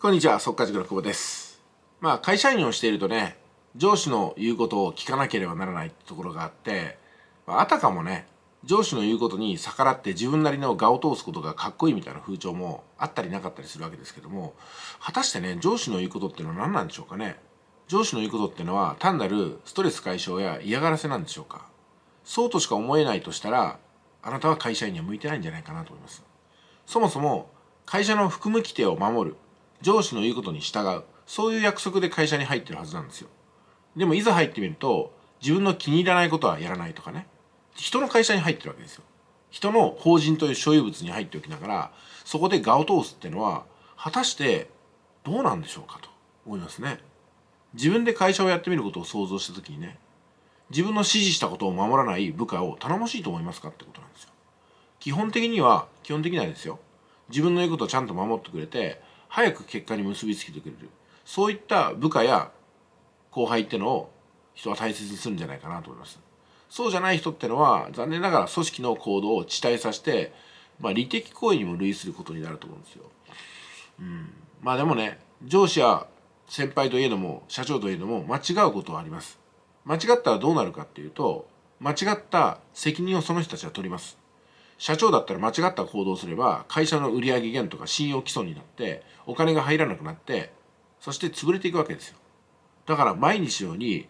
こんにちは、速稼塾の久保です。まあ、会社員をしているとね、上司の言うことを聞かなければならないってところがあって、あたかもね、上司の言うことに逆らって自分なりの我を通すことがかっこいいみたいな風潮もあったりなかったりするわけですけども、果たしてね、上司の言うことっていうのは何なんでしょうかね。上司の言うことっていうのは単なるストレス解消や嫌がらせなんでしょうか。そうとしか思えないとしたら、あなたは会社員には向いてないんじゃないかなと思います。そもそも、会社の服務規定を守る上司の言うことに従うそういう約束で会社に入ってるはずなんですよでもいざ入ってみると自分の気に入らないことはやらないとかね人の会社に入ってるわけですよ人の法人という所有物に入っておきながらそこで我を通すっていうのは果たしてどうなんでしょうかと思いますね自分で会社をやってみることを想像した時にね自分の指示したことを守らない部下を頼もしいと思いますかってことなんですよ基本的には基本的にはですよ自分の言うことをちゃんと守ってくれて早く結果に結びつけてくれるそういった部下や後輩ってのを人は大切にするんじゃないかなと思います。そうじゃない人ってのは残念ながら組織の行動を遅滞させて、まあ、利的行為にも類することになると思うんですよ。うん、まあでもね上司や先輩といえども社長といえども間違うことはあります。間違ったらどうなるかっていうと間違った責任をその人たちは取ります。社長だったら間違った行動すれば会社の売上減とか信用基礎になってお金が入らなくなってそして潰れていくわけですよだから毎日のように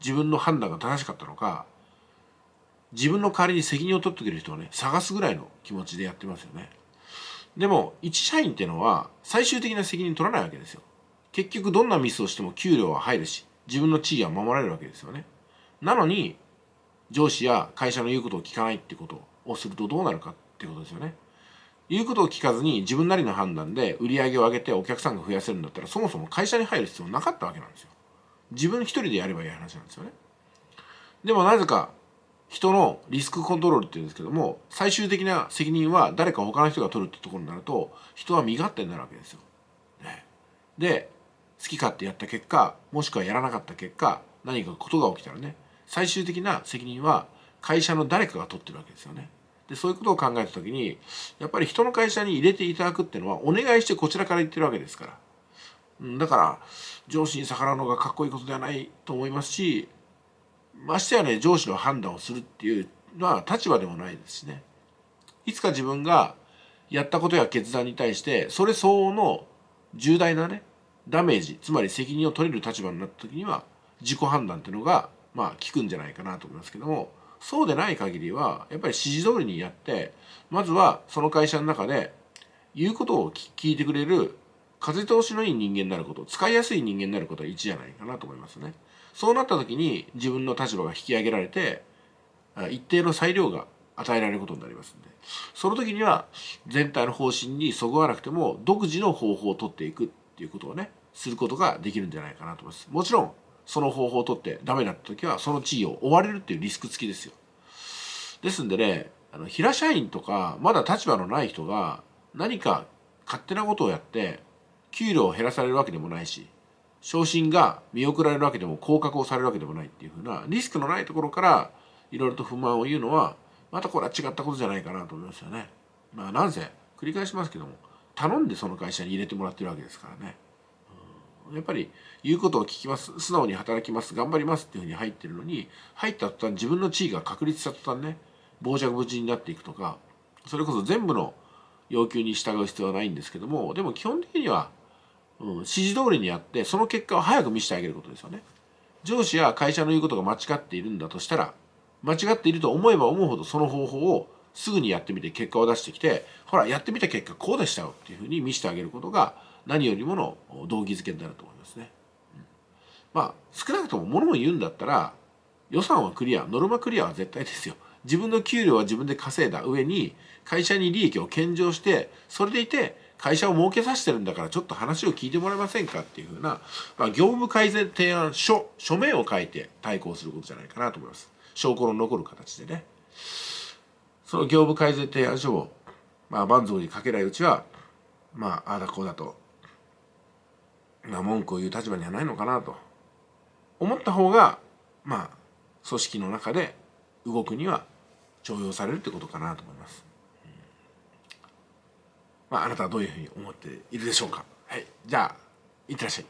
自分の判断が正しかったのか自分の代わりに責任を取ってくれる人をね探すぐらいの気持ちでやってますよねでも一社員っていうのは最終的な責任取らないわけですよ結局どんなミスをしても給料は入るし自分の地位は守られるわけですよねなのに上司や会社の言うことを聞かないってことをするとどうなるかっていうことですよね。言うことを聞かずに自分なりの判断で売り上げを上げてお客さんが増やせるんだったらそもそも会社に入る必要なかったわけなんですよ。自分一人でやればいい話なんですよね。でもなぜか人のリスクコントロールっていうんですけども最終的な責任は誰か他の人が取るってところになると人は身勝手になるわけですよ。ね、で好き勝手やった結果もしくはやらなかった結果何かことが起きたらね最終的な責任は会社の誰かが取ってるわけですよね。でそういうことを考えた時にやっぱり人の会社に入れていただくっていうのはお願いしてこちらから言ってるわけですから、うん、だから上司に逆らうのがかっこいいことではないと思いますしましてやね上司の判断をするっていうのは立場でもないですしねいつか自分がやったことや決断に対してそれ相応の重大なねダメージつまり責任を取れる立場になった時には自己判断っていうのがまあ効くんじゃないかなと思いますけどもそうでない限りはやっぱり指示通りにやってまずはその会社の中で言うことを聞いてくれる風通しのいい人間になること使いやすい人間になることは一じゃないかなと思いますね。そうなった時に自分の立場が引き上げられて一定の裁量が与えられることになりますんでその時には全体の方針にそぐわなくても独自の方法を取っていくっていうことをねすることができるんじゃないかなと思います。もちろんその方法を取ってダメだった時はその地位を追われるっていうリスク付きですよ。ですんでねあの平社員とかまだ立場のない人が何か勝手なことをやって給料を減らされるわけでもないし昇進が見送られるわけでも降格をされるわけでもないっていうふうなリスクのないところからいろいろと不満を言うのはまたこれは違ったことじゃないかなと思いますよね。まあなんせ繰り返しますけども頼んでその会社に入れてもらってるわけですからね。やっぱり言うことを聞きます素直に働きます頑張りますっていうふうに入ってるのに入った途端自分の地位が確立した途端ね傍若無人になっていくとかそれこそ全部の要求に従う必要はないんですけどもでも基本的には、うん、指示通りにやってその結果を早く見せてあげることですよね。上司や会社の言うことが間違っているんだとしたら間違っていると思えば思うほどその方法をすぐにやってみて結果を出してきてほらやってみた結果こうでしたよっていうふうに見せてあげることが何よりもの動機づけになると思いますね。うん、まあ少なくとも物を言うんだったら予算はクリアノルマクリアは絶対ですよ。自分の給料は自分で稼いだ上に会社に利益を献上してそれでいて会社を儲けさせてるんだからちょっと話を聞いてもらえませんかっていうふうな、まあ、業務改善提案書書面を書いて対抗することじゃないかなと思います証拠の残る形でね。その業務改善提案書を、まあ、万蔵に書けないうちはまあああだこうだと、まあ、文句を言う立場にはないのかなと思った方がまあ組織の中で動くには重用されるってことかなと思います。まあ、あなたはどういうふうに思っているでしょうか。はい、じゃあいってらっしゃい。